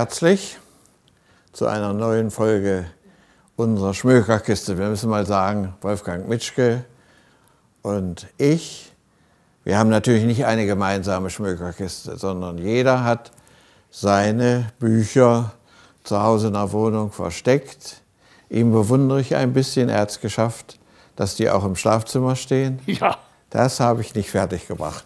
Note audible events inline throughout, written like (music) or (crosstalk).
herzlich zu einer neuen Folge unserer Schmökerkiste. Wir müssen mal sagen, Wolfgang Mitschke und ich, wir haben natürlich nicht eine gemeinsame Schmökerkiste, sondern jeder hat seine Bücher zu Hause in der Wohnung versteckt. Ihm bewundere ich ein bisschen, er hat es geschafft, dass die auch im Schlafzimmer stehen. Ja. Das habe ich nicht fertig gemacht.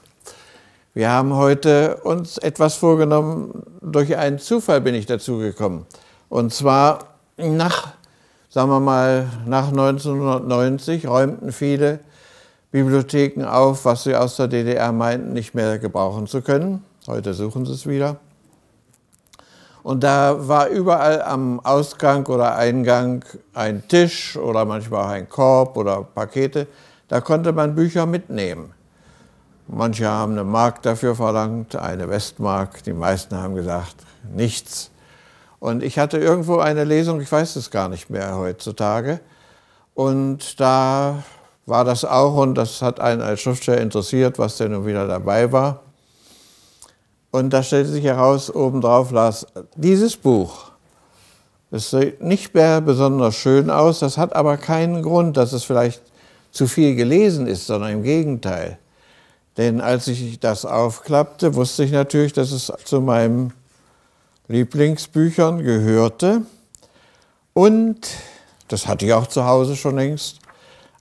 Wir haben heute uns etwas vorgenommen, durch einen Zufall bin ich dazu gekommen. Und zwar nach, sagen wir mal, nach 1990 räumten viele Bibliotheken auf, was sie aus der DDR meinten, nicht mehr gebrauchen zu können. Heute suchen sie es wieder. Und da war überall am Ausgang oder Eingang ein Tisch oder manchmal auch ein Korb oder Pakete. Da konnte man Bücher mitnehmen. Manche haben eine Mark dafür verlangt, eine Westmark. Die meisten haben gesagt, nichts. Und ich hatte irgendwo eine Lesung, ich weiß es gar nicht mehr heutzutage. Und da war das auch, und das hat einen als Schriftsteller interessiert, was denn nun wieder dabei war. Und da stellte sich heraus, obendrauf las, dieses Buch, es sieht nicht mehr besonders schön aus, das hat aber keinen Grund, dass es vielleicht zu viel gelesen ist, sondern im Gegenteil. Denn als ich das aufklappte, wusste ich natürlich, dass es zu meinen Lieblingsbüchern gehörte. Und, das hatte ich auch zu Hause schon längst,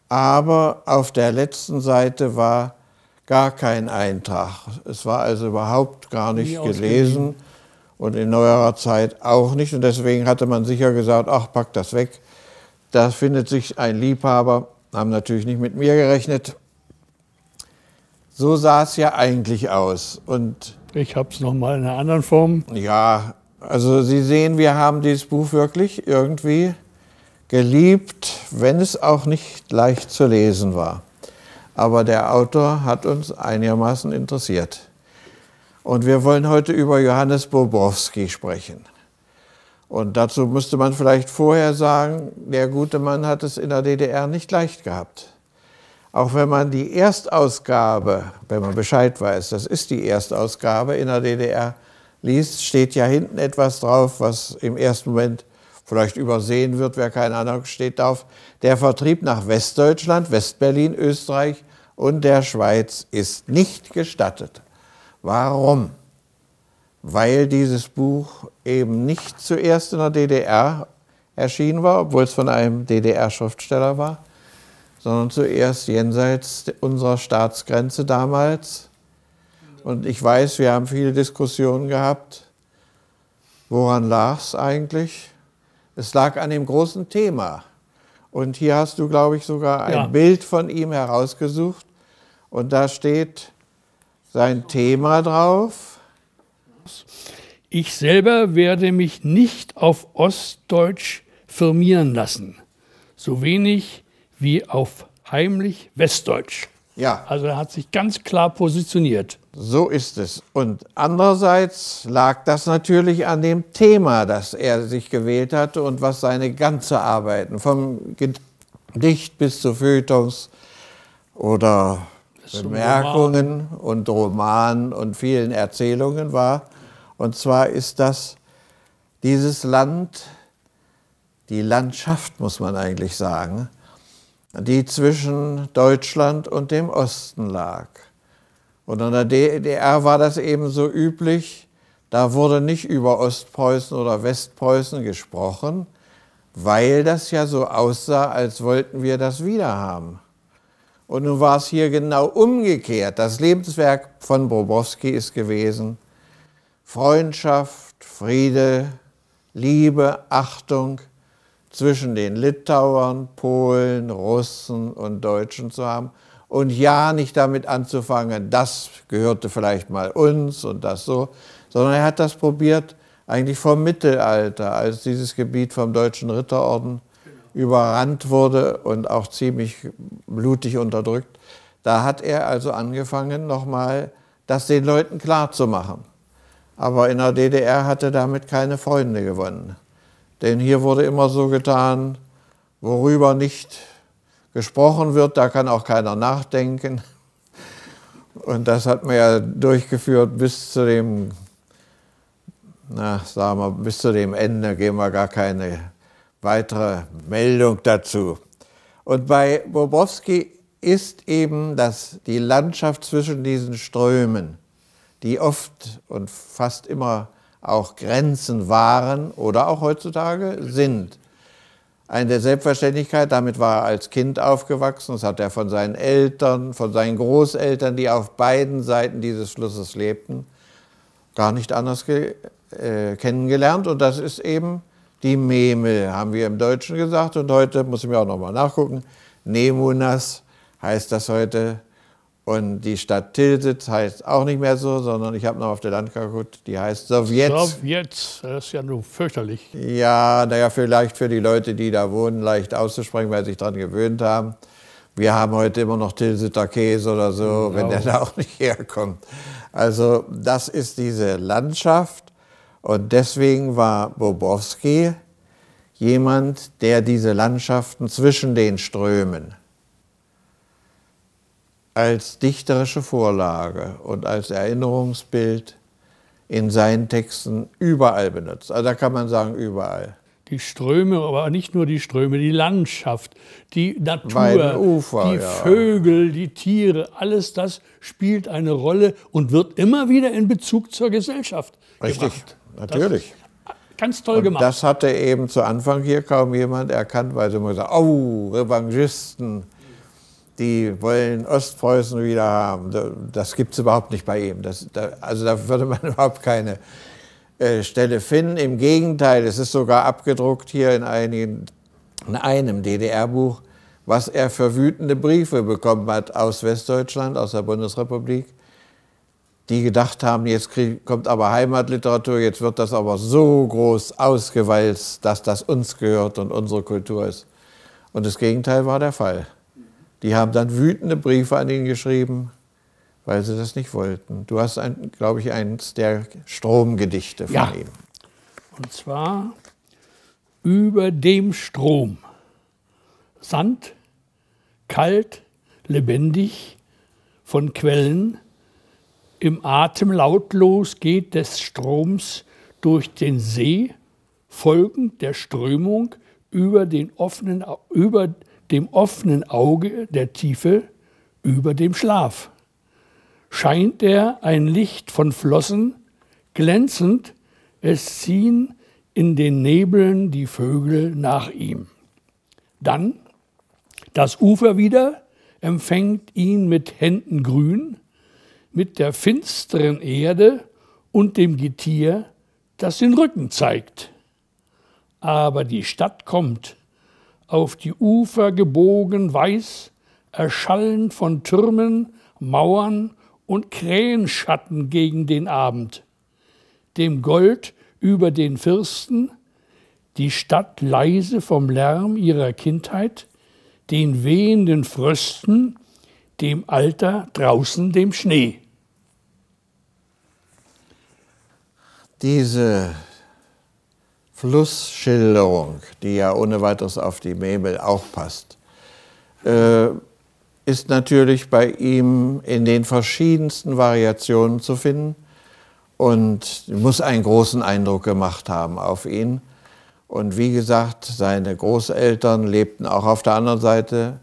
aber auf der letzten Seite war gar kein Eintrag. Es war also überhaupt gar nicht Nie gelesen und in neuerer Zeit auch nicht. Und deswegen hatte man sicher gesagt, ach, pack das weg. Da findet sich ein Liebhaber, haben natürlich nicht mit mir gerechnet. So sah es ja eigentlich aus. Und ich habe es nochmal in einer anderen Form. Ja, also Sie sehen, wir haben dieses Buch wirklich irgendwie geliebt, wenn es auch nicht leicht zu lesen war. Aber der Autor hat uns einigermaßen interessiert. Und wir wollen heute über Johannes Bobrowski sprechen. Und dazu müsste man vielleicht vorher sagen, der gute Mann hat es in der DDR nicht leicht gehabt. Auch wenn man die Erstausgabe, wenn man Bescheid weiß, das ist die Erstausgabe in der DDR, liest, steht ja hinten etwas drauf, was im ersten Moment vielleicht übersehen wird, wer keine Ahnung steht drauf. Der Vertrieb nach Westdeutschland, Westberlin, Österreich und der Schweiz ist nicht gestattet. Warum? Weil dieses Buch eben nicht zuerst in der DDR erschienen war, obwohl es von einem DDR-Schriftsteller war, sondern zuerst jenseits unserer Staatsgrenze damals. Und ich weiß, wir haben viele Diskussionen gehabt. Woran lag es eigentlich? Es lag an dem großen Thema. Und hier hast du, glaube ich, sogar ein ja. Bild von ihm herausgesucht. Und da steht sein Thema drauf. Ich selber werde mich nicht auf Ostdeutsch firmieren lassen, so wenig wie auf heimlich Westdeutsch. Ja. Also er hat sich ganz klar positioniert. So ist es. Und andererseits lag das natürlich an dem Thema, das er sich gewählt hatte und was seine ganze Arbeiten, vom Gedicht bis zu Feuilletons oder Bemerkungen Roman. und Romanen und vielen Erzählungen war. Und zwar ist das dieses Land, die Landschaft, muss man eigentlich sagen, die zwischen Deutschland und dem Osten lag. Und in der DDR war das eben so üblich, da wurde nicht über Ostpreußen oder Westpreußen gesprochen, weil das ja so aussah, als wollten wir das wieder haben. Und nun war es hier genau umgekehrt. Das Lebenswerk von Brobowski ist gewesen Freundschaft, Friede, Liebe, Achtung – zwischen den Litauern, Polen, Russen und Deutschen zu haben. Und ja, nicht damit anzufangen, das gehörte vielleicht mal uns und das so, sondern er hat das probiert eigentlich vom Mittelalter, als dieses Gebiet vom deutschen Ritterorden genau. überrannt wurde und auch ziemlich blutig unterdrückt. Da hat er also angefangen, nochmal das den Leuten klarzumachen. Aber in der DDR hat er damit keine Freunde gewonnen. Denn hier wurde immer so getan, worüber nicht gesprochen wird, da kann auch keiner nachdenken. Und das hat man ja durchgeführt bis zu dem, na, sagen wir, bis zu dem Ende gehen wir gar keine weitere Meldung dazu. Und bei Bobrowski ist eben das, die Landschaft zwischen diesen Strömen, die oft und fast immer auch Grenzen waren oder auch heutzutage sind. Eine Selbstverständlichkeit, damit war er als Kind aufgewachsen, das hat er von seinen Eltern, von seinen Großeltern, die auf beiden Seiten dieses Flusses lebten, gar nicht anders äh, kennengelernt. Und das ist eben die Memel, haben wir im Deutschen gesagt. Und heute, muss ich mir auch nochmal nachgucken, Nemunas heißt das heute und die Stadt Tilsit heißt auch nicht mehr so, sondern ich habe noch auf der Landkarte geguckt, die heißt Sowjets. Sowjets, das ist ja nur fürchterlich. Ja, naja, vielleicht für die Leute, die da wohnen, leicht auszusprechen, weil sie sich daran gewöhnt haben. Wir haben heute immer noch Tilsiter Käse oder so, genau. wenn der genau. da auch nicht herkommt. Also das ist diese Landschaft und deswegen war Bobowski jemand, der diese Landschaften zwischen den Strömen als dichterische Vorlage und als Erinnerungsbild in seinen Texten überall benutzt. Also da kann man sagen, überall. Die Ströme, aber nicht nur die Ströme, die Landschaft, die Natur, Ufer, die ja. Vögel, die Tiere, alles das spielt eine Rolle und wird immer wieder in Bezug zur Gesellschaft Richtig, gebracht. natürlich. ganz toll und gemacht. Das hatte eben zu Anfang hier kaum jemand erkannt, weil sie immer gesagt, oh, Revanchisten, die wollen Ostpreußen wieder haben. Das gibt es überhaupt nicht bei ihm. Das, da, also da würde man (laughs) überhaupt keine äh, Stelle finden. Im Gegenteil, es ist sogar abgedruckt hier in, einigen, in einem DDR-Buch, was er für wütende Briefe bekommen hat aus Westdeutschland, aus der Bundesrepublik, die gedacht haben, jetzt krieg, kommt aber Heimatliteratur, jetzt wird das aber so groß ausgewalzt, dass das uns gehört und unsere Kultur ist. Und das Gegenteil war der Fall. Die haben dann wütende Briefe an ihn geschrieben, weil sie das nicht wollten. Du hast, glaube ich, eins der Stromgedichte von ja. ihm. Und zwar über dem Strom. Sand, kalt, lebendig, von Quellen, im Atem lautlos geht des Stroms durch den See, folgend der Strömung über den offenen, über den dem offenen Auge der Tiefe über dem Schlaf. Scheint er ein Licht von Flossen, glänzend, es ziehen in den Nebeln die Vögel nach ihm. Dann das Ufer wieder empfängt ihn mit Händen grün, mit der finsteren Erde und dem Getier, das den Rücken zeigt. Aber die Stadt kommt, auf die Ufer gebogen weiß, erschallend von Türmen, Mauern und Krähenschatten gegen den Abend, dem Gold über den Fürsten, die Stadt leise vom Lärm ihrer Kindheit, den wehenden Frösten, dem Alter draußen dem Schnee. Diese Flussschilderung, die ja ohne weiteres auf die Memel auch passt, äh, ist natürlich bei ihm in den verschiedensten Variationen zu finden und muss einen großen Eindruck gemacht haben auf ihn. Und wie gesagt, seine Großeltern lebten auch auf der anderen Seite.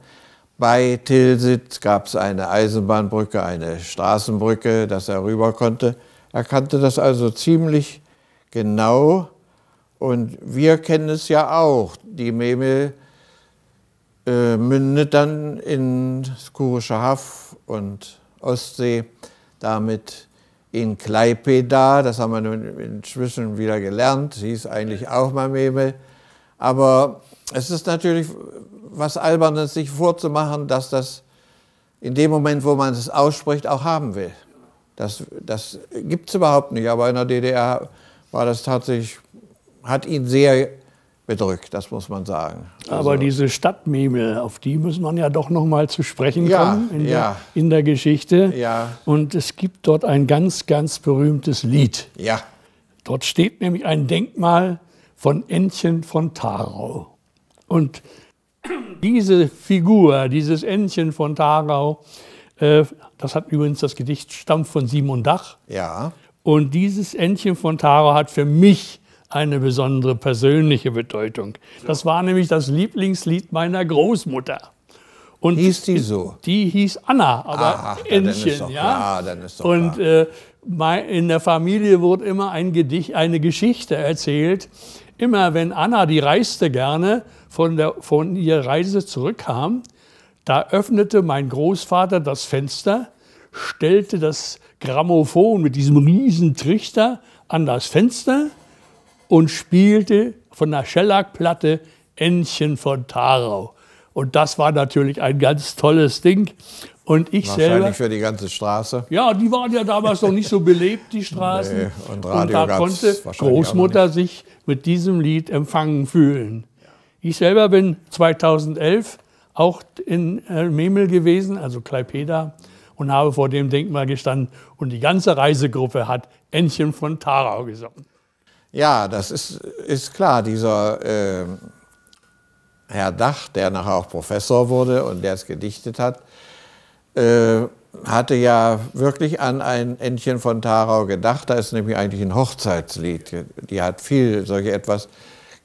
Bei Tilsit gab es eine Eisenbahnbrücke, eine Straßenbrücke, dass er rüber konnte. Er kannte das also ziemlich genau und wir kennen es ja auch. Die Memel äh, mündet dann in Skurische Haff und Ostsee, damit in Kleipeda. Das haben wir inzwischen wieder gelernt. hieß eigentlich auch mal Memel. Aber es ist natürlich was Albernes, sich vorzumachen, dass das in dem Moment, wo man es ausspricht, auch haben will. Das, das gibt es überhaupt nicht. Aber in der DDR war das tatsächlich hat ihn sehr bedrückt, das muss man sagen. Aber also, diese Stadtmemel, auf die muss man ja doch noch mal zu sprechen ja, kommen in, ja. der, in, der, Geschichte. Ja. Und es gibt dort ein ganz, ganz berühmtes Lied. Ja. Dort steht nämlich ein Denkmal von Entchen von Tarau. Und (clears throat) diese Figur, dieses Entchen von Tarau, äh, das hat übrigens das Gedicht stammt von Simon Dach. Ja. Und dieses Entchen von Tarau hat für mich eine besondere persönliche Bedeutung. Das war nämlich das Lieblingslied meiner Großmutter. Und hieß die so? Die hieß Anna, aber Aha, Entchen, doch, ja. ja und äh, in der Familie wurde immer ein Gedicht, eine Geschichte erzählt. Immer wenn Anna, die reiste gerne, von, der, von ihrer Reise zurückkam, da öffnete mein Großvater das Fenster, stellte das Grammophon mit diesem riesen Trichter an das Fenster und spielte von der Schellackplatte Entchen von Tarau. Und das war natürlich ein ganz tolles Ding. Und ich Wahrscheinlich selber. für die ganze Straße. Ja, die waren ja damals noch nicht so belebt, die Straßen. Nee, und, und, da konnte Großmutter sich mit diesem Lied empfangen fühlen. Ich selber bin 2011 auch in äh, Memel gewesen, also Kleipeda, und habe vor dem Denkmal gestanden. Und die ganze Reisegruppe hat Entchen von Tarau gesungen. Ja, das ist, ist klar. Dieser äh, Herr Dach, der nachher auch Professor wurde und der es gedichtet hat, äh, hatte ja wirklich an ein Entchen von Tarau gedacht. Da ist nämlich eigentlich ein Hochzeitslied. Die hat viel solche etwas,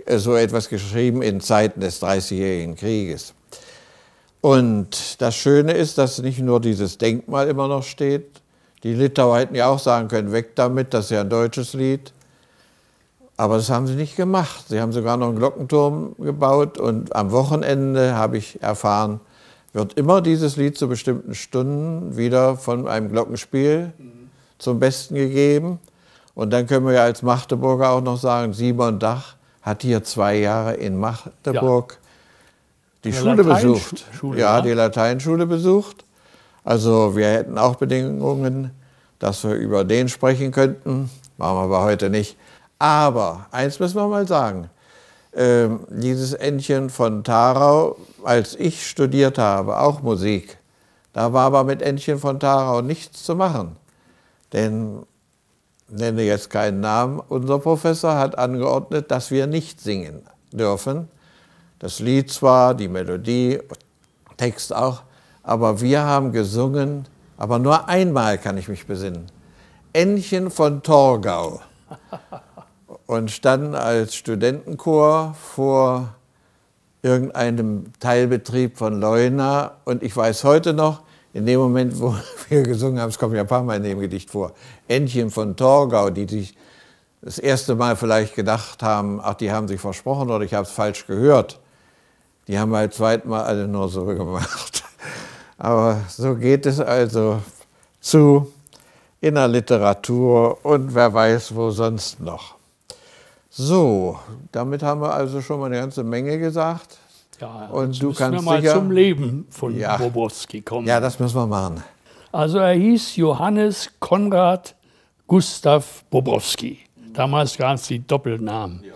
äh, so etwas geschrieben in Zeiten des Dreißigjährigen Krieges. Und das Schöne ist, dass nicht nur dieses Denkmal immer noch steht. Die Litauer hätten ja auch sagen können, weg damit, das ist ja ein deutsches Lied. Aber das haben sie nicht gemacht. Sie haben sogar noch einen Glockenturm gebaut und am Wochenende habe ich erfahren, wird immer dieses Lied zu bestimmten Stunden wieder von einem Glockenspiel zum Besten gegeben. Und dann können wir ja als Magdeburger auch noch sagen, Simon Dach hat hier zwei Jahre in Magdeburg ja. die Eine Schule besucht. Schule, ja, ja, die Lateinschule besucht. Also wir hätten auch Bedingungen, dass wir über den sprechen könnten. Machen wir aber heute nicht. Aber eins müssen wir mal sagen, ähm, dieses Entchen von Tarau, als ich studiert habe, auch Musik, da war aber mit Entchen von Tarau nichts zu machen. Denn, nenne jetzt keinen Namen, unser Professor hat angeordnet, dass wir nicht singen dürfen. Das Lied zwar, die Melodie, Text auch, aber wir haben gesungen, aber nur einmal kann ich mich besinnen. Entchen von Torgau und standen als Studentenchor vor irgendeinem Teilbetrieb von Leuna. Und ich weiß heute noch, in dem Moment, wo (laughs) wir gesungen haben, es kommt ja ein paar Mal in dem Gedicht vor, Entchen von Torgau, die sich das erste Mal vielleicht gedacht haben, ach, die haben sich versprochen oder ich habe es falsch gehört. Die haben halt zweitmal alle nur so (laughs) gemacht. Aber so geht es also zu in der Literatur und wer weiß wo sonst noch. So, damit haben wir also schon mal eine ganze Menge gesagt. Ja, und du kannst wir mal sicher, zum Leben von ja, Bobrowski kommen. Ja, das müssen wir machen. Also er hieß Johannes Konrad Gustav Bobrowski. Damals gab es die Doppelnamen. Ja.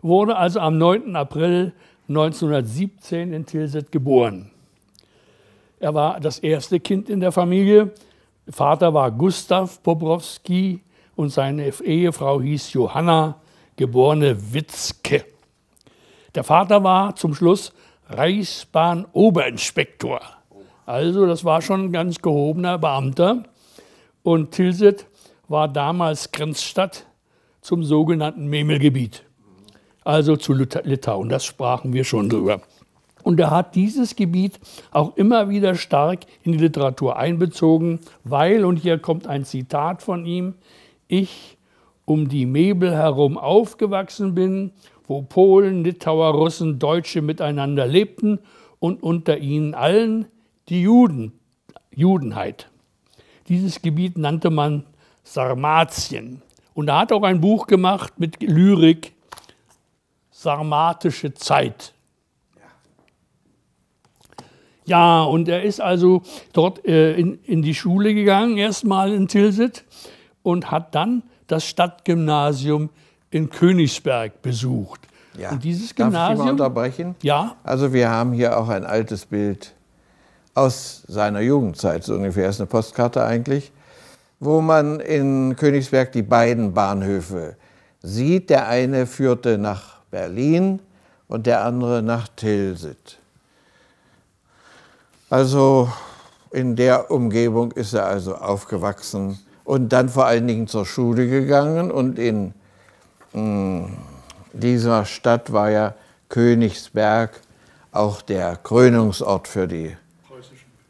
Wurde also am 9. April 1917 in Tilsit geboren. Er war das erste Kind in der Familie. Vater war Gustav Bobrowski und seine Ehefrau hieß Johanna geborene Witzke. Der Vater war zum Schluss Reichsbahn-Oberinspektor. Also das war schon ein ganz gehobener Beamter. Und Tilsit war damals Grenzstadt zum sogenannten Memelgebiet, also zu Litauen. Das sprachen wir schon drüber. Und er hat dieses Gebiet auch immer wieder stark in die Literatur einbezogen, weil, und hier kommt ein Zitat von ihm, ich um die Mebel herum aufgewachsen bin, wo Polen, Litauer, Russen, Deutsche miteinander lebten und unter ihnen allen die Juden, Judenheit. Dieses Gebiet nannte man Sarmatien. Und er hat auch ein Buch gemacht mit Lyrik, Sarmatische Zeit. Ja, und er ist also dort äh, in, in die Schule gegangen, erstmal in Tilsit, und hat dann das Stadtgymnasium in Königsberg besucht. Ja. Und dieses Gymnasium. Darf ich mal unterbrechen? Ja. Also wir haben hier auch ein altes Bild aus seiner Jugendzeit, so ungefähr ist eine Postkarte eigentlich, wo man in Königsberg die beiden Bahnhöfe sieht. Der eine führte nach Berlin und der andere nach Tilsit. Also in der Umgebung ist er also aufgewachsen und dann vor allen Dingen zur Schule gegangen. Und in mh, mm, dieser Stadt war ja Königsberg auch der Krönungsort für die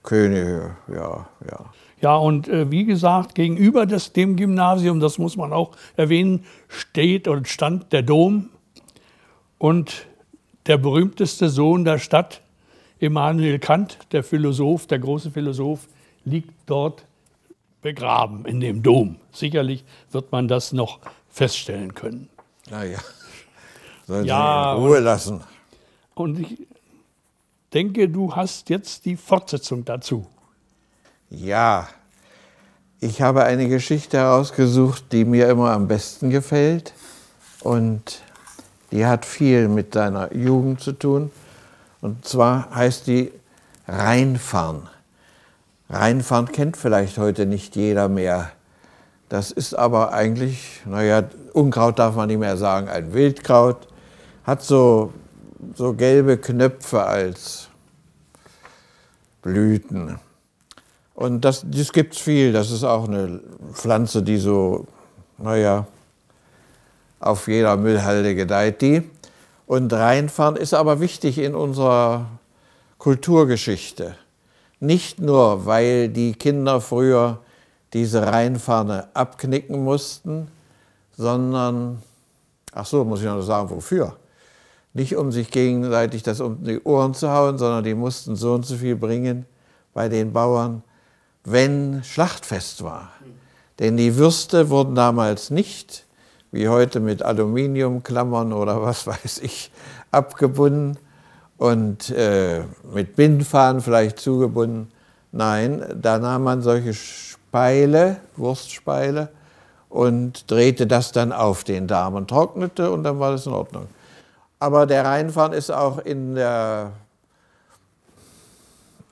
Könige. Ja, ja. Ja, und äh, wie gesagt, gegenüber des, dem Gymnasium, das muss man auch erwähnen, steht und stand der Dom und der berühmteste Sohn der Stadt, Immanuel Kant, der Philosoph, der große Philosoph, liegt dort begraben in dem Dom. Sicherlich wird man das noch feststellen können. Naja, sollen ja, Sie in Ruhe lassen. Und ich denke, du hast jetzt die Fortsetzung dazu. Ja, ich habe eine Geschichte herausgesucht, die mir immer am besten gefällt. Und die hat viel mit deiner Jugend zu tun. Und zwar heißt die Rheinfahren. Rheinfahren kennt vielleicht heute nicht jeder mehr. Das ist aber eigentlich, naja, Unkraut darf man nicht mehr sagen, ein Wildkraut. Hat so, so gelbe Knöpfe als Blüten. Und das, das gibt es viel. Das ist auch eine Pflanze, die so, naja, auf jeder Müllhalde gedeiht die. Und reinfahren ist aber wichtig in unserer Kulturgeschichte. Nicht nur, weil die Kinder früher diese Rheinfahne abknicken mussten, sondern, ach so, muss ich noch sagen, wofür? Nicht um sich gegenseitig das um die Ohren zu hauen, sondern die mussten so und so viel bringen bei den Bauern, wenn Schlachtfest war. Denn die Würste wurden damals nicht, wie heute mit Aluminiumklammern oder was (laughs) weiß ich, abgebunden, und äh, mit Bindfaden vielleicht zugebunden. Nein, da nahm man solche Speile, Wurstspeile, und drehte das dann auf den Darm und trocknete und dann war das in Ordnung. Aber der Reinfahren ist auch in der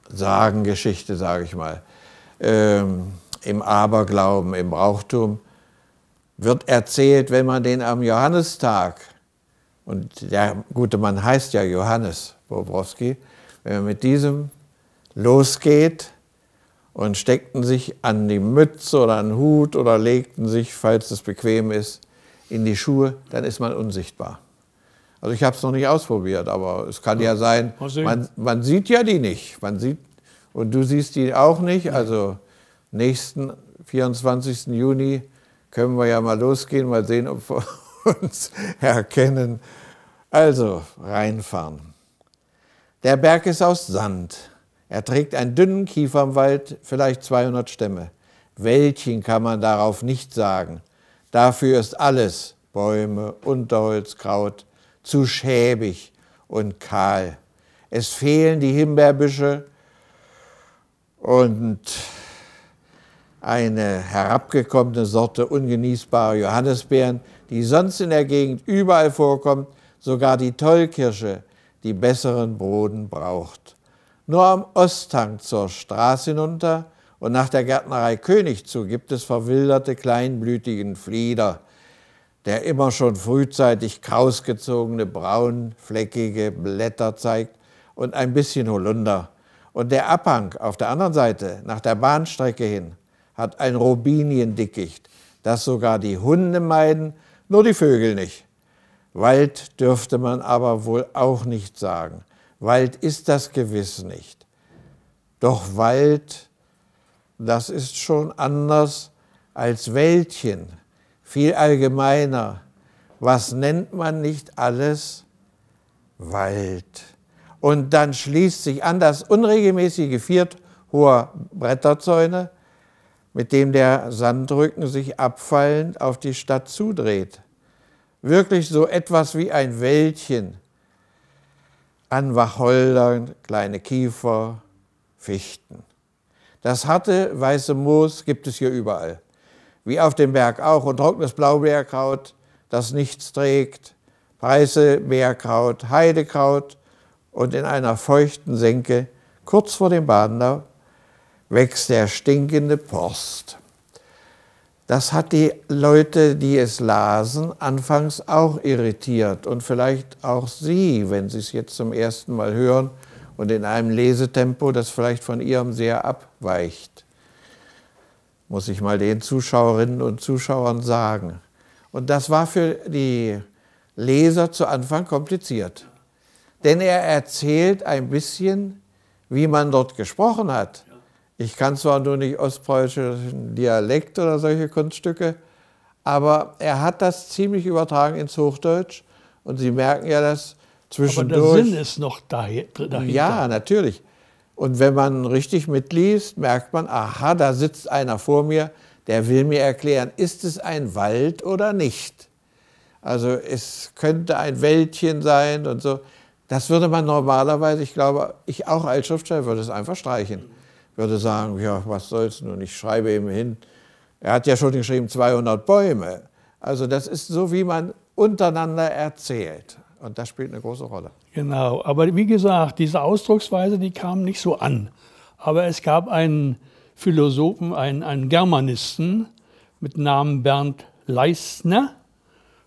Sagengeschichte, sage ich mal, ähm, im Aberglauben, im Brauchtum, wird erzählt, wenn man den am Johannistag, und der gute Mann heißt ja Johannes, Bobrowski, wenn man mit diesem losgeht und steckten sich an die Mütze oder an den Hut oder legten sich, falls es bequem ist, in die Schuhe, dann ist man unsichtbar. Also ich habe es noch nicht ausprobiert, aber es kann ja sein, man, man, sieht ja die nicht. Man sieht, und du siehst die auch nicht. Also nächsten 24. Juni können wir ja mal losgehen, mal sehen, ob wir (laughs) uns erkennen. Also reinfahren. Der Berg ist aus Sand. Er trägt einen dünnen Kiefernwald, vielleicht 200 Stämme. Wäldchen kann man darauf nicht sagen? Dafür ist alles, Bäume, Unterholz, Kraut, zu schäbig und kahl. Es fehlen die Himbeerbüsche und eine herabgekommene Sorte ungenießbarer Johannisbeeren, die sonst in der Gegend überall vorkommt, sogar die Tollkirsche, die besseren Boden braucht. Nur am Osthang zur Straße hinunter und nach der Gärtnerei König zu gibt es verwilderte kleinblütigen Flieder. Der immer schon frühzeitig krausgezogene braunfleckige Blätter zeigt und ein bisschen Holunder. Und der Abhang auf der anderen Seite, nach der Bahnstrecke hin, hat ein Robiniendickicht, das sogar die Hunde meiden, nur die Vögel nicht. Wald dürfte man aber wohl auch nicht sagen. Wald ist das gewiss nicht. Doch Wald, das ist schon anders als Wäldchen, viel allgemeiner. Was nennt man nicht alles? Wald. Und dann schließt sich an das unregelmäßige Viert hoher Bretterzäune, mit dem der Sandrücken sich abfallend auf die Stadt zudreht wirklich so etwas wie ein Wäldchen an Wacholdern, kleine Kiefer, Fichten. Das harte weiße Moos, gibt es hier überall. Wie auf dem Berg auch und trockenes Blaubeerkraut, das nichts trägt, Preise, Meerkraut, Heidekraut und in einer feuchten Senke kurz vor dem Badener wächst der stinkende Post. Das hat die Leute, die es lasen, anfangs auch irritiert und vielleicht auch Sie, wenn Sie es jetzt zum ersten Mal hören und in einem Lesetempo, das vielleicht von Ihrem sehr abweicht, muss ich mal den Zuschauerinnen und Zuschauern sagen. Und das war für die Leser zu Anfang kompliziert, denn er erzählt ein bisschen, wie man dort gesprochen hat ich kann zwar nur nicht ostpreußischen Dialekt oder solche Kunststücke, aber er hat das ziemlich übertragen ins Hochdeutsch. Und Sie merken ja, dass zwischendurch. Aber der Sinn ist noch dahinter. Ja, natürlich. Und wenn man richtig mitliest, merkt man, aha, da sitzt einer vor mir, der will mir erklären, ist es ein Wald oder nicht? Also es könnte ein Wäldchen sein und so. Das würde man normalerweise, ich glaube, ich auch als Schriftsteller würde es einfach streichen würde sagen, ja, was soll's nun, ich schreibe ihm hin. Er hat ja schon geschrieben 200 Bäume. Also das ist so, wie man untereinander erzählt. Und das spielt eine große Rolle. Genau, aber wie gesagt, diese Ausdrucksweise, die kam nicht so an. Aber es gab einen Philosophen, einen, einen Germanisten mit Namen Bernd Leisner.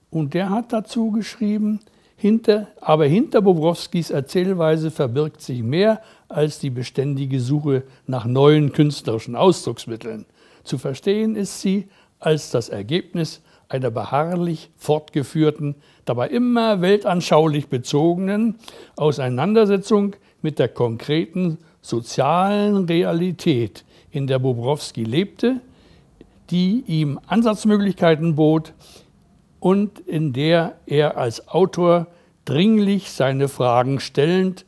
Und der hat dazu geschrieben, hinter, aber hinter Bobrowskis Erzählweise verbirgt sich mehr als die beständige Suche nach neuen künstlerischen Ausdrucksmitteln. Zu verstehen ist sie als das Ergebnis einer beharrlich fortgeführten, dabei immer weltanschaulich bezogenen Auseinandersetzung mit der konkreten sozialen Realität, in der Bobrowski lebte, die ihm Ansatzmöglichkeiten bot und in der er als Autor dringlich seine Fragen stellend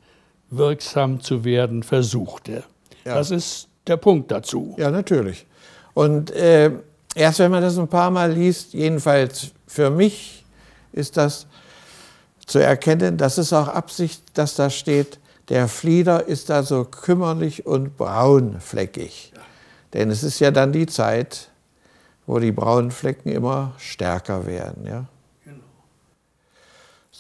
wirksam zu werden versuchte. Ja. Das ist der Punkt dazu. Ja, natürlich. Und äh, erst wenn man das ein paar Mal liest, jedenfalls für mich, ist das zu erkennen, dass es auch Absicht, dass da steht, der Flieder ist da so kümmerlich und braunfleckig. Denn es ist ja dann die Zeit, wo die braunen Flecken immer stärker werden. Ja?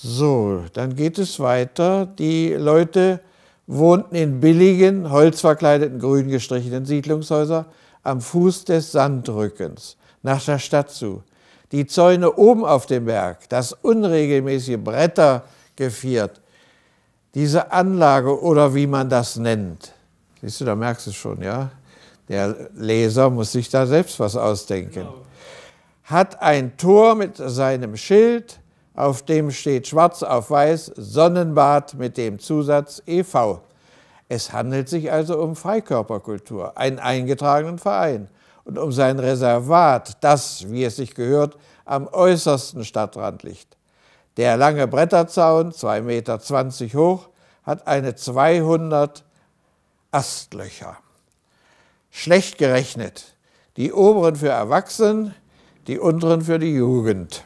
So, dann geht es weiter. Die Leute wohnten in billigen, holzverkleideten, grün gestrichenen Siedlungshäusern am Fuß des Sandrückens nach der Stadt zu. Die Zäune oben auf dem Berg, das unregelmäßige Bretter Brettergeviert, diese Anlage oder wie man das nennt. Siehst du, da merkst du es schon, ja? Der Leser muss sich da selbst was ausdenken. Genau. Hat ein Tor mit seinem Schild, auf dem steht schwarz auf weiß Sonnenbad mit dem Zusatz EV. Es handelt sich also um Freikörperkultur, einen eingetragenen Verein und um sein Reservat, das, wie es sich gehört, am äußersten Stadtrand liegt. Der lange Bretterzaun, 2,20 Meter hoch, hat eine 200 Astlöcher. Schlecht gerechnet. Die oberen für Erwachsenen, die unteren für die Jugend.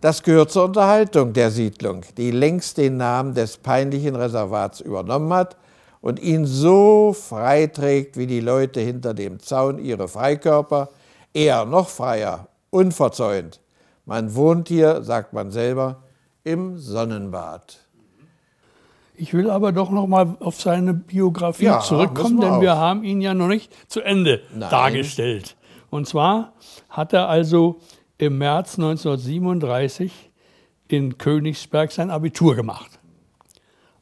Das gehört zur Unterhaltung der Siedlung, die längst den Namen des peinlichen Reservats übernommen hat und ihn so frei trägt, wie die Leute hinter dem Zaun ihre Freikörper, eher noch freier, unverzäunt. Man wohnt hier, sagt man selber, im Sonnenbad. Ich will aber doch noch mal auf seine Biografie ja, zurückkommen, wir denn wir haben ihn ja noch nicht zu Ende Nein. dargestellt. Und zwar hat er also im März 1937 in Königsberg sein Abitur gemacht.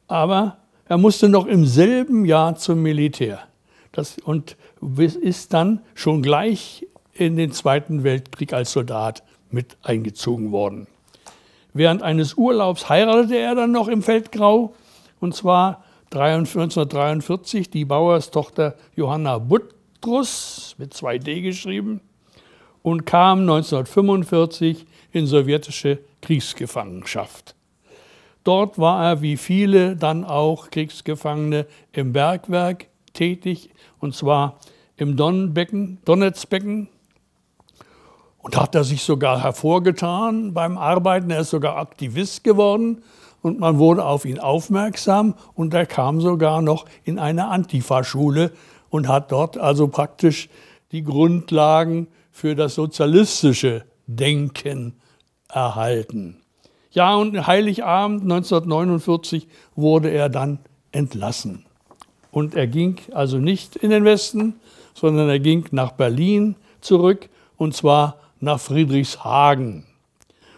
Aber er musste noch im selben Jahr zum Militär das, und ist dann schon gleich in den Zweiten Weltkrieg als Soldat mit eingezogen worden. Während eines Urlaubs heiratete er dann noch im Feldgrau, und zwar 1943 die Bauerstochter Johanna Buttrus, mit 2D geschrieben, und kam 1945 in sowjetische Kriegsgefangenschaft. Dort war er wie viele dann auch Kriegsgefangene im Bergwerk tätig, und zwar im Donbecken, Donetsbecken. Und hat er sich sogar hervorgetan beim Arbeiten. Er ist sogar Aktivist geworden und man wurde auf ihn aufmerksam und er kam sogar noch in eine Antifa-Schule und hat dort also praktisch die Grundlagen für das sozialistische Denken erhalten. Ja, und Heiligabend 1949 wurde er dann entlassen. Und er ging also nicht in den Westen, sondern er ging nach Berlin zurück, und zwar nach Friedrichshagen,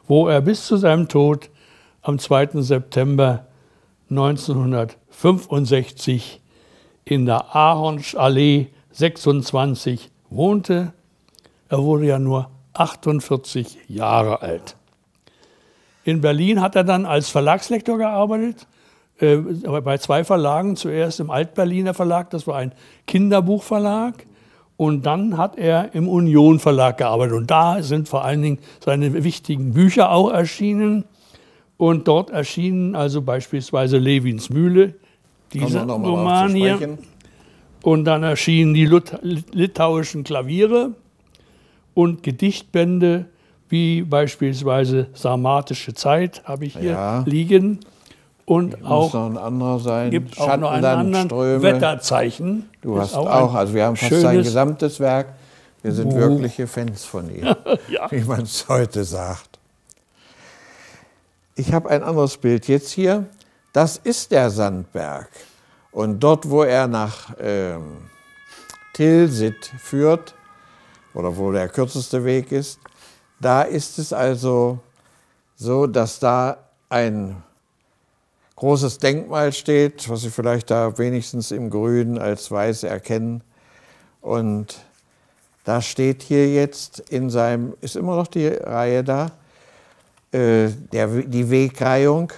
wo er bis zu seinem Tod am 2. September 1965 in der Ahornallee 26 wohnte er wurde ja nur 48 Jahre alt. In Berlin hat er dann als Verlagslektor gearbeitet, äh, bei zwei Verlagen. Zuerst im Altberliner Verlag, das war ein Kinderbuchverlag. Und dann hat er im Union Verlag gearbeitet. Und da sind vor allen Dingen seine wichtigen Bücher auch erschienen. Und dort erschienen also beispielsweise Levins Mühle, dieser Roman hier. Und dann erschienen die Lut litauischen Klaviere und Gedichtbände, wie beispielsweise Sarmatische Zeit habe ich hier ja. liegen. Und Hier auch muss noch ein anderer sein. Gibt auch noch einen anderen Ströme. Wetterzeichen. Du hast auch, auch, also wir haben fast sein gesamtes Werk. Wir sind Buch. wirkliche Fans von (laughs) ihm, ja. wie man es heute sagt. Ich habe ein anderes Bild jetzt hier. Das ist der Sandberg. Und dort, wo er nach ähm, Tilsit führt, oder wo der kürzeste Weg ist. Da ist es also so, dass da ein großes Denkmal steht, was Sie vielleicht da wenigstens im Grünen als Weiß erkennen. Und da steht hier jetzt in seinem, ist immer noch die Reihe da, äh, der, die Wegreihung.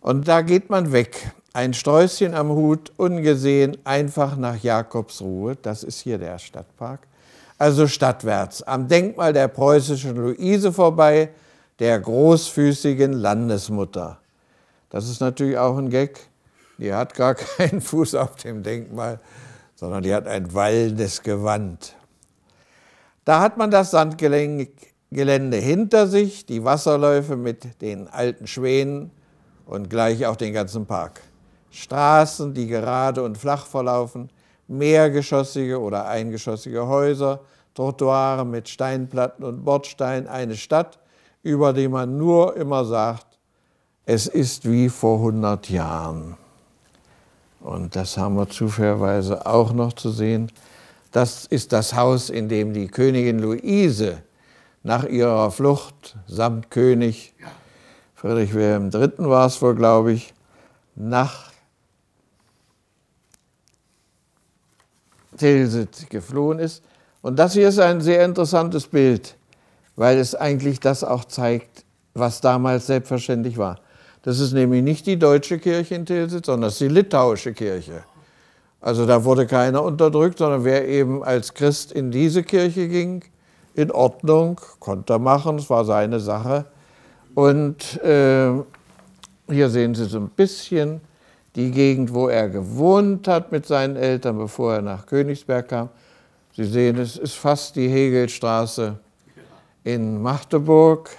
Und da geht man weg. Ein Sträußchen am Hut, ungesehen, einfach nach Jakobsruhe. Das ist hier der Stadtpark also stadtwärts, am Denkmal der preußischen Luise vorbei, der großfüßigen Landesmutter. Das ist natürlich auch ein Gag. Die hat gar (laughs) keinen Fuß auf dem Denkmal, sondern die hat ein wallendes Gewand. Da hat man das Sandgelände hinter sich, die Wasserläufe mit den alten Schwänen und gleich auch den ganzen Park. Straßen, die gerade und flach verlaufen, mehrgeschossige oder eingeschossige Häuser, Trottoire mit Steinplatten und Bordstein, eine Stadt, über die man nur immer sagt, es ist wie vor 100 Jahren. Und das haben wir zufälligerweise auch noch zu sehen. Das ist das Haus, in dem die Königin Luise nach ihrer Flucht samt König Friedrich Wilhelm III. war es wohl, glaube ich, nach Tilsit geflohen ist. Und das hier ist ein sehr interessantes Bild, weil es eigentlich das auch zeigt, was damals selbstverständlich war. Das ist nämlich nicht die deutsche Kirche in Tilsit, sondern das ist die litauische Kirche. Also da wurde keiner unterdrückt, sondern wer eben als Christ in diese Kirche ging, in Ordnung, konnte er machen, es war seine Sache. Und äh, hier sehen Sie so ein bisschen die Gegend, wo er gewohnt hat mit seinen Eltern, bevor er nach Königsberg kam. Sie sehen, es ist fast die Hegelstraße in Magdeburg.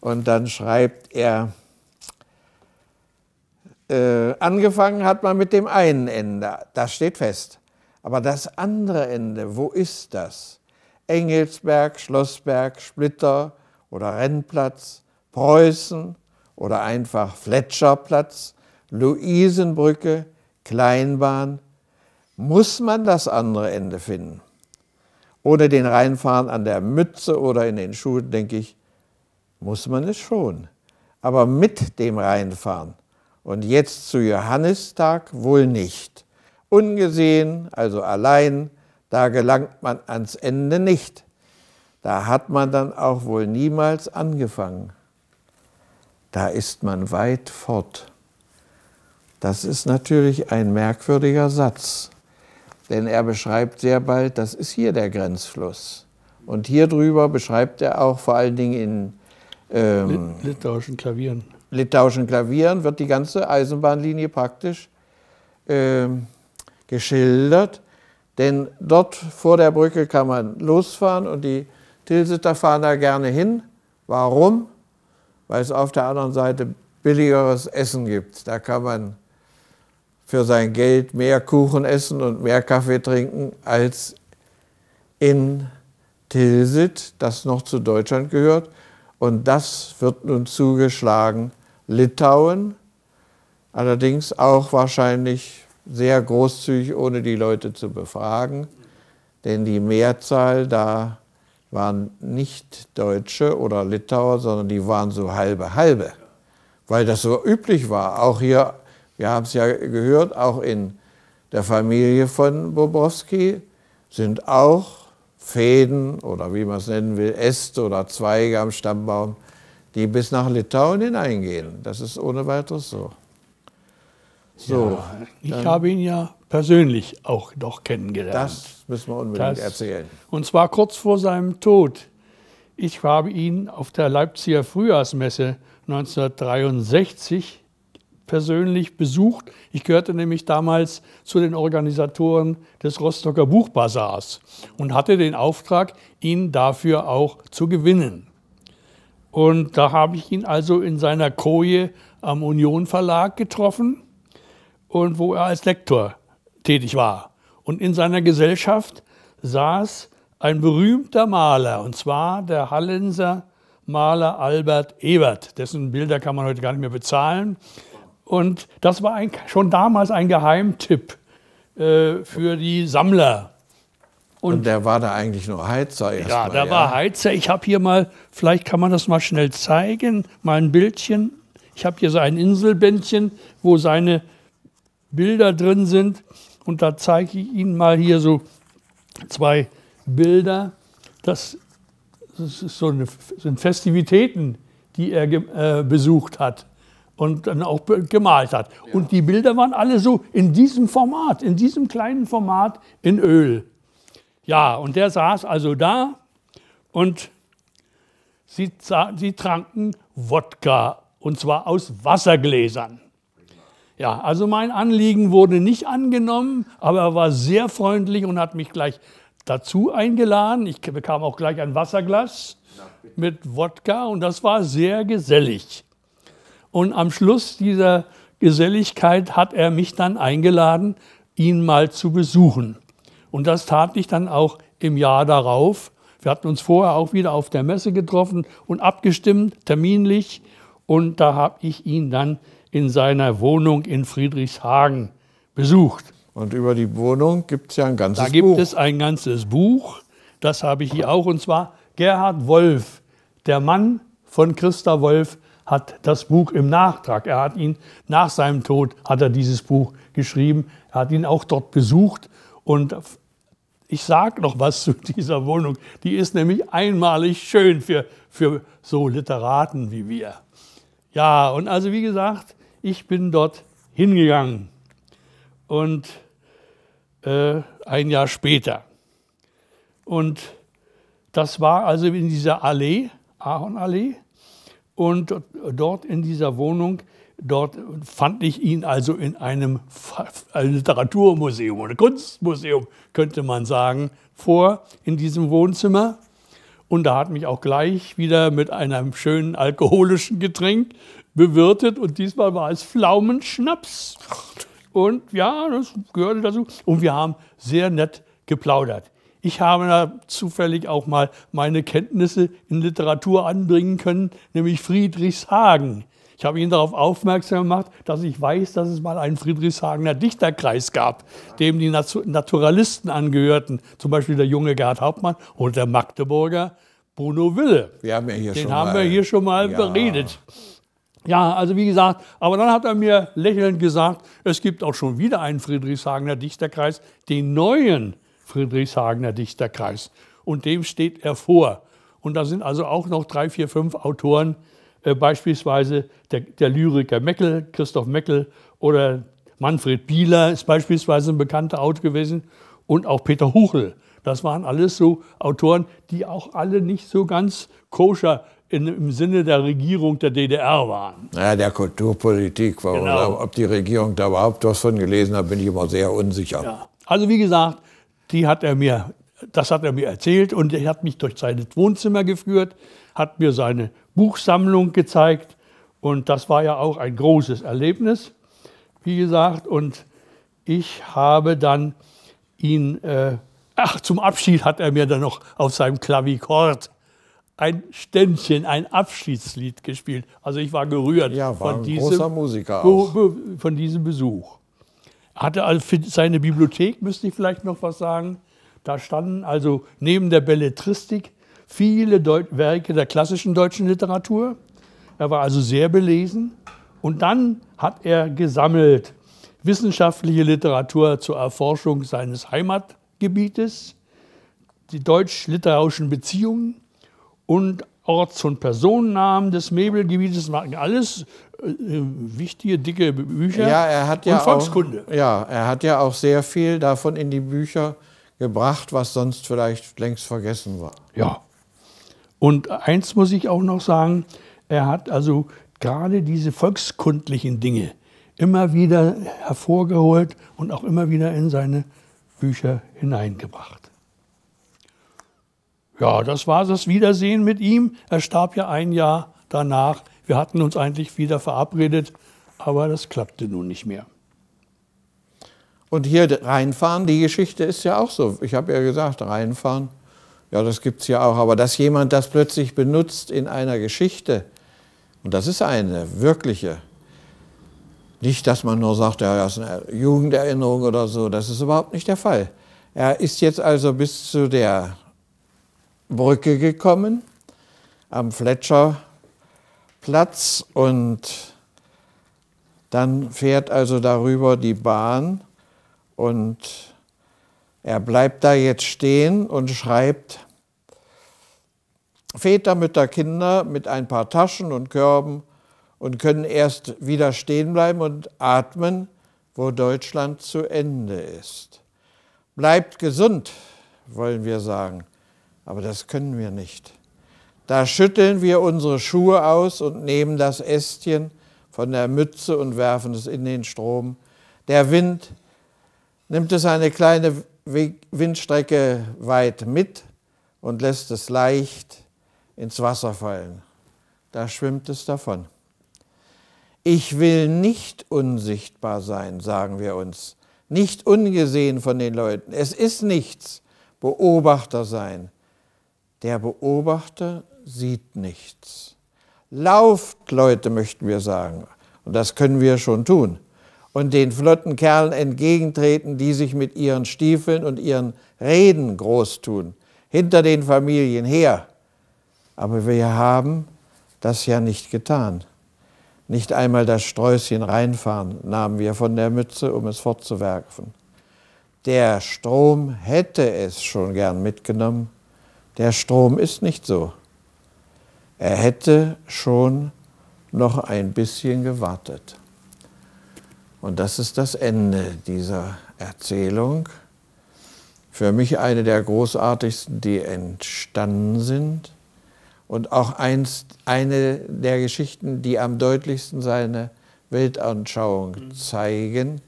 Und dann schreibt er, äh, angefangen hat man mit dem einen Ende, das steht fest. Aber das andere Ende, wo ist das? Engelsberg, Schlossberg, Splitter oder Rennplatz, Preußen oder einfach Fletcherplatz, Luisenbrücke, Kleinbahn, muss man das andere Ende finden. Ohne den Reinfahren an der Mütze oder in den Schuhen, denke ich, muss man es schon. Aber mit dem Reinfahren und jetzt zu Johannistag wohl nicht. Ungesehen, also allein, da gelangt man ans Ende nicht. Da hat man dann auch wohl niemals angefangen. Da ist man weit fort. Das ist natürlich ein merkwürdiger Satz, denn er beschreibt sehr bald, das ist hier der Grenzfluss. Und hier drüber beschreibt er auch vor allen Dingen in ähm, litauischen Klavieren. Litauischen Klavieren wird die ganze Eisenbahnlinie praktisch ähm, geschildert, denn dort vor der Brücke kann man losfahren und die Tilsiter fahren da gerne hin. Warum? Weil es auf der anderen Seite billigeres Essen gibt. Da kann man für sein Geld mehr Kuchen essen und mehr Kaffee trinken als in Tilsit, das noch zu Deutschland gehört. Und das wird nun zugeschlagen. Litauen, allerdings auch wahrscheinlich sehr großzügig, ohne die Leute zu befragen, denn die Mehrzahl da waren nicht Deutsche oder Litauer, sondern die waren so halbe halbe, weil das so üblich war. Auch hier wir haben es ja gehört, auch in der Familie von Bobrowski sind auch Fäden oder wie man es nennen will, Äste oder Zweige am Stammbaum, die bis nach Litauen hineingehen. Das ist ohne weiteres so. So, ja, ich habe ihn ja persönlich auch noch kennengelernt. Das müssen wir unbedingt das, erzählen. Und zwar kurz vor seinem Tod. Ich habe ihn auf der Leipziger Frühjahrsmesse 1963 persönlich besucht. Ich gehörte nämlich damals zu den Organisatoren des Rostocker Buchbazars und hatte den Auftrag, ihn dafür auch zu gewinnen. Und da habe ich ihn also in seiner Koje am Union Verlag getroffen und wo er als Lektor tätig war. Und in seiner Gesellschaft saß ein berühmter Maler, und zwar der Hallenser Maler Albert Ebert, dessen Bilder kann man heute gar nicht mehr bezahlen. Und das war ein, schon damals ein Geheimtipp äh, für die Sammler. Und, Und, der war da eigentlich nur Heizer erstmal. Ja, da ja. war Heizer. Ich habe hier mal, vielleicht kann man das mal schnell zeigen, mal ein Bildchen. Ich habe hier so ein Inselbändchen, wo seine Bilder drin sind. Und da zeige ich Ihnen mal hier so zwei Bilder. Das, das ist so, eine, sind Festivitäten, die er äh, besucht hat und dann auch gemalt hat. Ja. Und die Bilder waren alle so in diesem Format, in diesem kleinen Format in Öl. Ja, und der saß also da und sie, sie tranken Wodka und zwar aus Wassergläsern. Ja, also mein Anliegen wurde nicht angenommen, aber er war sehr freundlich und hat mich gleich dazu eingeladen. Ich bekam auch gleich ein Wasserglas mit Wodka und das war sehr gesellig. Und am Schluss dieser Geselligkeit hat er mich dann eingeladen, ihn mal zu besuchen. Und das tat ich dann auch im Jahr darauf. Wir hatten uns vorher auch wieder auf der Messe getroffen und abgestimmt, terminlich. Und da habe ich ihn dann in seiner Wohnung in Friedrichshagen besucht. Und über die Wohnung gibt es ja ein ganzes Buch. Da gibt Buch. es ein ganzes Buch, das habe ich hier auch, und zwar Gerhard Wolf, der Mann von Christa Wolf, hat das Buch im Nachtrag. Er hat ihn nach seinem Tod hat er dieses Buch geschrieben. Er hat ihn auch dort besucht und ich sage noch was (laughs) zu dieser Wohnung. Die ist nämlich einmalig schön für, für so Literaten wie wir. Ja, und also wie gesagt, ich bin dort hingegangen. Und äh, ein Jahr später. Und das war also in dieser Allee, Ahornallee. Und dort in dieser Wohnung, dort fand ich ihn also in einem Literaturmuseum oder Kunstmuseum, könnte man sagen, vor, in diesem Wohnzimmer. Und da hat mich auch gleich wieder mit einem schönen alkoholischen Getränk bewirtet. Und diesmal war es Pflaumenschnaps. Und ja, das gehörte dazu. Und wir haben sehr nett geplaudert. Ich habe da zufällig auch mal meine Kenntnisse in Literatur anbringen können, nämlich Friedrichshagen. Ich habe ihn darauf aufmerksam gemacht, dass ich weiß, dass es mal einen Friedrichshagener Dichterkreis gab, dem die Naturalisten angehörten, zum Beispiel der junge Gerhard Hauptmann und der Magdeburger Bruno Wille. Haben Den haben mal, wir hier schon mal ja. beredet. Ja, also wie gesagt, aber dann hat er mir lächelnd gesagt, es gibt auch schon wieder einen Friedrichshagener Dichterkreis, den neuen Friedrichshagener Dichterkreis. Und dem steht er vor. Und da sind also auch noch drei, vier, fünf Autoren, äh, beispielsweise der, der, Lyriker Meckel, Christoph Meckel oder Manfred Bieler ist beispielsweise ein bekannter Autor gewesen und auch Peter Huchel. Das waren alles so Autoren, die auch alle nicht so ganz koscher in, im Sinne der Regierung der DDR waren. Ja, der Kulturpolitik war, genau. ob die Regierung da überhaupt was von gelesen hat, bin ich immer sehr unsicher. Ja. Also wie gesagt, die hat er mir, das hat er mir erzählt und er hat mich durch sein Wohnzimmer geführt, hat mir seine Buchsammlung gezeigt und das war ja auch ein großes Erlebnis, wie gesagt. Und ich habe dann ihn, äh, ach, zum Abschied hat er mir dann noch auf seinem Klavikord ein Ständchen, ein Abschiedslied gespielt. Also ich war gerührt ja, war von, diesem, Musiker Be von diesem Besuch hatte also für seine Bibliothek, müsste ich vielleicht noch was sagen, da standen also neben der Belletristik viele Deut Werke der klassischen deutschen Literatur. Er war also sehr belesen. Und dann hat er gesammelt wissenschaftliche Literatur zur Erforschung seines Heimatgebietes, die deutsch-literarischen Beziehungen und Orts- und Personennamen des Mebelgebietes, alles äh, äh, wichtige, dicke Bücher ja, er hat ja und Volkskunde. Auch, ja, er hat ja auch sehr viel davon in die Bücher gebracht, was sonst vielleicht längst vergessen war. Ja. Und eins muss ich auch noch sagen, er hat also gerade diese volkskundlichen Dinge immer wieder hervorgeholt und auch immer wieder in seine Bücher hineingebracht. Ja, das war das Wiedersehen mit ihm. Er starb ja ein Jahr danach. Wir hatten uns eigentlich wieder verabredet, aber das klappte nun nicht mehr. Und hier reinfahren, die Geschichte ist ja auch so. Ich habe ja gesagt, reinfahren, ja, das gibt es ja auch. Aber dass jemand das plötzlich benutzt in einer Geschichte, und das ist eine wirkliche, nicht, dass man nur sagt, ja, das ist eine Jugenderinnerung oder so, das ist überhaupt nicht der Fall. Er ist jetzt also bis zu der Brücke gekommen, am Gletscherplatz und dann fährt also darüber die Bahn und er bleibt da jetzt stehen und schreibt, Väter, Mütter, Kinder mit ein paar Taschen und Körben und können erst wieder stehen bleiben und atmen, wo Deutschland zu Ende ist. Bleibt gesund, wollen wir sagen. Aber das können wir nicht. Da schütteln wir unsere Schuhe aus und nehmen das Ästchen von der Mütze und werfen es in den Strom. Der Wind nimmt es eine kleine Windstrecke weit mit und lässt es leicht ins Wasser fallen. Da schwimmt es davon. Ich will nicht unsichtbar sein, sagen wir uns, nicht ungesehen von den Leuten. Es ist nichts, Beobachter sein, der Beobachter sieht nichts. Lauft, Leute, möchten wir sagen. Und das können wir schon tun. Und den flotten Kerlen entgegentreten, die sich mit ihren Stiefeln und ihren Reden groß tun. Hinter den Familien her. Aber wir haben das ja nicht getan. Nicht einmal das Sträußchen reinfahren nahmen wir von der Mütze, um es fortzuwerfen. Der Strom hätte es schon gern mitgenommen, der Strom ist nicht so. Er hätte schon noch ein bisschen gewartet. Und das ist das Ende dieser Erzählung. Für mich eine der großartigsten, die entstanden sind. Und auch einst eine der Geschichten, die am deutlichsten seine Weltanschauung mhm. zeigen.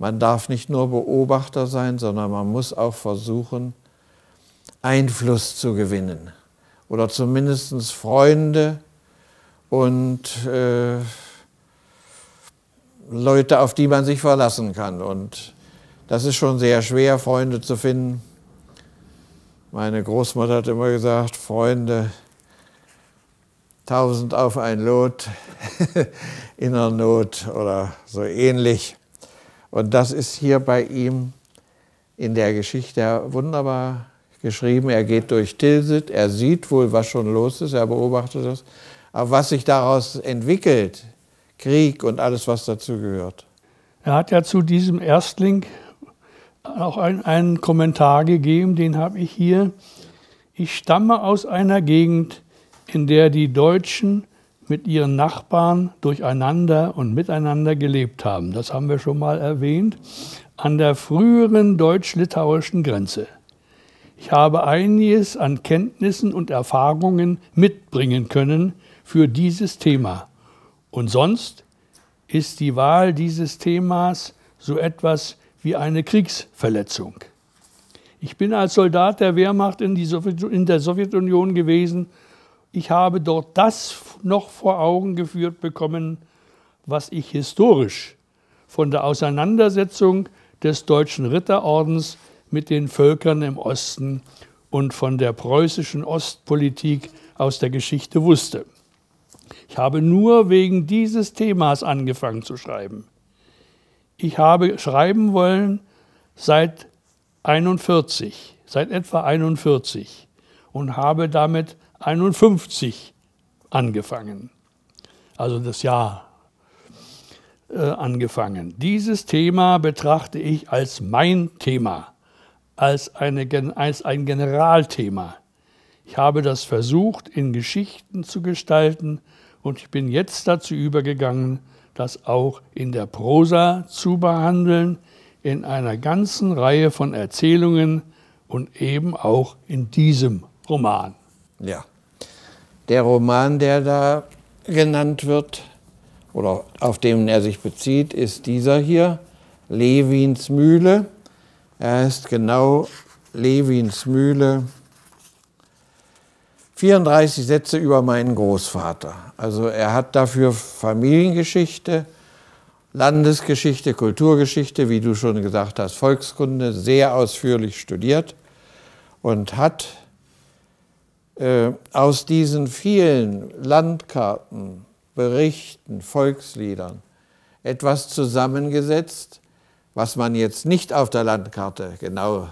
Man darf nicht nur Beobachter sein, sondern man muss auch versuchen, Einfluss zu gewinnen oder zumindest Freunde und äh, Leute, auf die man sich verlassen kann. Und das ist schon sehr schwer, Freunde zu finden. Meine Großmutter hat immer gesagt, Freunde, tausend auf ein Lot, (laughs) inner Not oder so ähnlich. Und das ist hier bei ihm in der Geschichte wunderbar geschrieben, er geht durch Tilsit, er sieht wohl, was schon los ist, er beobachtet das. Aber was sich daraus entwickelt, Krieg und alles, was dazu gehört. Er hat ja zu diesem Erstling auch ein, einen Kommentar gegeben, den habe ich hier. Ich stamme aus einer Gegend, in der die Deutschen mit ihren Nachbarn durcheinander und miteinander gelebt haben. Das haben wir schon mal erwähnt. An der früheren deutsch-litauischen Grenze. Ich habe einiges an Kenntnissen und Erfahrungen mitbringen können für dieses Thema. Und sonst ist die Wahl dieses Themas so etwas wie eine Kriegsverletzung. Ich bin als Soldat der Wehrmacht in, in, der Sowjetunion gewesen. Ich habe dort das noch vor Augen geführt bekommen, was ich historisch von der Auseinandersetzung des deutschen Ritterordens mit den Völkern im Osten und von der preußischen Ostpolitik aus der Geschichte wusste. Ich habe nur wegen dieses Themas angefangen zu schreiben. Ich habe schreiben wollen seit 41, seit etwa 41 und habe damit 51 angefangen. Also das Jahr äh, angefangen. Dieses Thema betrachte ich als mein Thema als, eine, als ein Generalthema. Ich habe das versucht, in Geschichten zu gestalten und ich bin jetzt dazu übergegangen, das auch in der Prosa zu behandeln, in einer ganzen Reihe von Erzählungen und eben auch in diesem Roman. Ja, der Roman, der da genannt wird oder auf den er sich bezieht, ist dieser hier, Lewins Mühle. Er ist genau Lewins Mühle. 34 Sätze über meinen Großvater. Also er hat dafür Familiengeschichte, Landesgeschichte, Kulturgeschichte, wie du schon gesagt hast, Volkskunde, sehr ausführlich studiert und hat äh, aus diesen vielen Landkarten, Berichten, Volksliedern etwas zusammengesetzt, was man jetzt nicht auf der Landkarte genau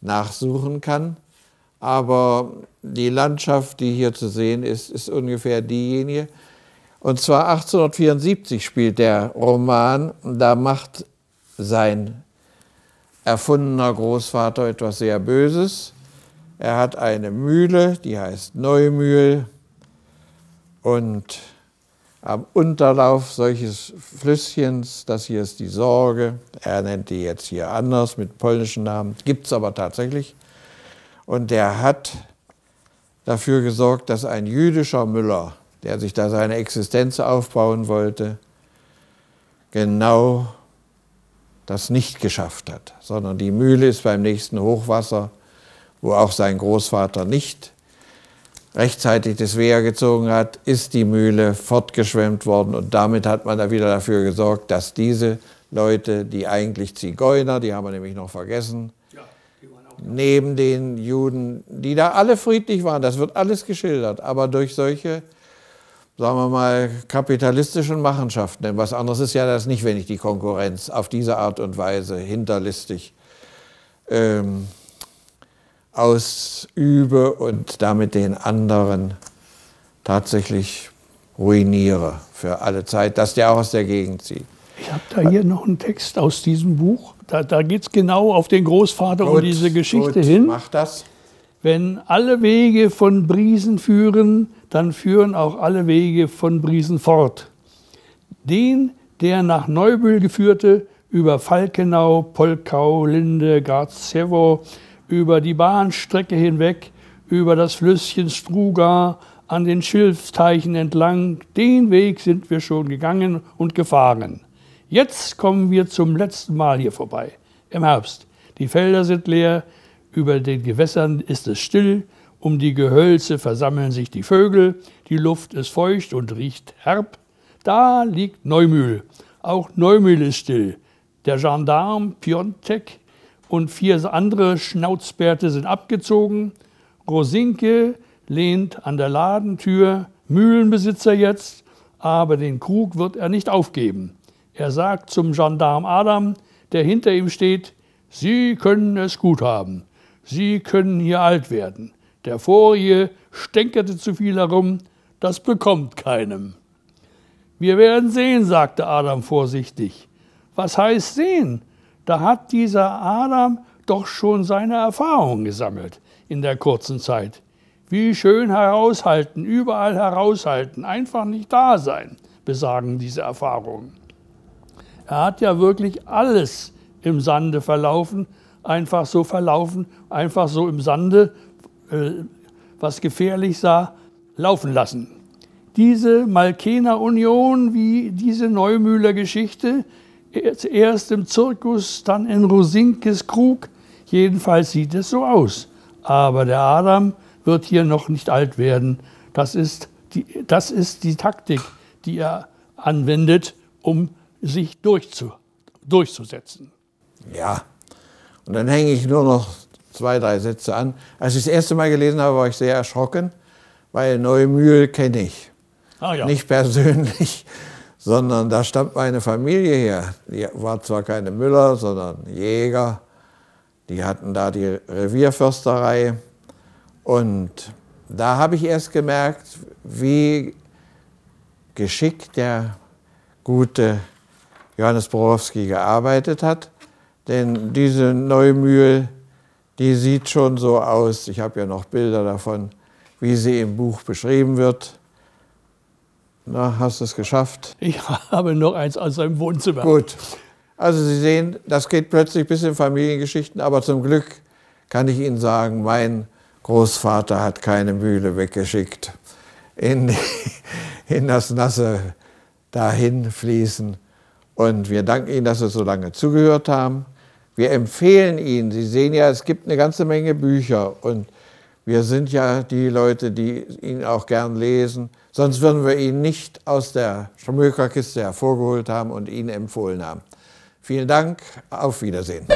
nachsuchen kann. Aber die Landschaft, die hier zu sehen ist, ist ungefähr diejenige. Und zwar 1874 spielt der Roman, da macht sein erfundener Großvater etwas sehr Böses. Er hat eine Mühle, die heißt Neumühl. Und am Unterlauf solches Flüsschens, das hier ist die Sorge, er nennt die jetzt hier anders mit polnischen Namen, gibt es aber tatsächlich. Und der hat dafür gesorgt, dass ein jüdischer Müller, der sich da seine Existenz aufbauen wollte, genau das nicht geschafft hat, sondern die Mühle ist beim nächsten Hochwasser, wo auch sein Großvater nicht rechtzeitig das Wehr gezogen hat, ist die Mühle fortgeschwemmt worden und damit hat man da wieder dafür gesorgt, dass diese Leute, die eigentlich Zigeuner, die haben wir nämlich noch vergessen, neben den Juden, die da alle friedlich waren, das wird alles geschildert, aber durch solche, sagen wir mal, kapitalistischen Machenschaften, denn was anderes ist ja das nicht, wenn ich die Konkurrenz auf diese Art und Weise hinterlistig ähm, ausübe und damit den anderen tatsächlich ruiniere für alle Zeit, dass der auch aus der Gegend zieht. Ich habe da hier noch einen Text aus diesem Buch. Da, da geht es genau auf den Großvater gut, und diese Geschichte gut, hin. Mach das. Wenn alle Wege von Briesen führen, dann führen auch alle Wege von Briesen fort. Den, der nach Neubühl geführte, über Falkenau, Polkau, Linde, Garzewo, über die Bahnstrecke hinweg, über das Flüsschen Struga, an den Schilfteichen entlang, den Weg sind wir schon gegangen und gefahren. Jetzt kommen wir zum letzten Mal hier vorbei, im Herbst. Die Felder sind leer, über den Gewässern ist es still, um die Gehölze versammeln sich die Vögel, die Luft ist feucht und riecht herb. Da liegt Neumühl. Auch Neumühl ist still. Der Gendarm Piontek und vier andere Schnauzbärte sind abgezogen. Rosinke lehnt an der Ladentür, Mühlenbesitzer jetzt, aber den Krug wird er nicht aufgeben. Er sagt zum Gendarm Adam, der hinter ihm steht, Sie können es gut haben. Sie können hier alt werden. Der Vorige stänkerte zu viel herum, das bekommt keinem. Wir werden sehen, sagte Adam vorsichtig. Was heißt sehen? Da hat dieser Adam doch schon seine Erfahrungen gesammelt in der kurzen Zeit. Wie schön heraushalten, überall heraushalten, einfach nicht da sein, besagen diese Erfahrungen. Er hat ja wirklich alles im Sande verlaufen, einfach so verlaufen, einfach so im Sande, äh, was gefährlich sah, laufen lassen. Diese Malkener Union, wie diese Neumühler Geschichte, erst im Zirkus, dann in Rosinkes Krug. Jedenfalls sieht es so aus. Aber der Adam wird hier noch nicht alt werden. Das ist die, das ist die Taktik, die er anwendet, um sich durchzu, durchzusetzen. Ja, und dann hänge ich nur noch zwei, drei Sätze an. Als ich das erste Mal gelesen habe, war ich sehr erschrocken, weil Neumühl kenne ich. Ah, ja. Nicht persönlich, sondern da stammt meine Familie her. Die war zwar keine Müller, sondern Jäger. Die hatten da die Revierförsterei. Und da habe ich erst gemerkt, wie geschickt der gute Johannes Borowski gearbeitet hat. Denn diese Neumühl, die sieht schon so aus, ich habe ja noch Bilder davon, wie sie im Buch beschrieben wird. Na, hast du es geschafft? Ich habe noch eins aus seinem Wohnzimmer. Gut. Also Sie sehen, das geht plötzlich bis in Familiengeschichten, aber zum Glück kann ich Ihnen sagen, mein Großvater hat keine Mühle weggeschickt. In, in das nasse Dahinfließen. Und wir danken Ihnen, dass Sie so lange zugehört haben. Wir empfehlen Ihnen, Sie sehen ja, es gibt eine ganze Menge Bücher und wir sind ja die Leute, die Ihnen auch gern lesen. Sonst würden wir ihn nicht aus der Schmökerkiste hervorgeholt haben und ihn empfohlen haben. Vielen Dank, auf Wiedersehen.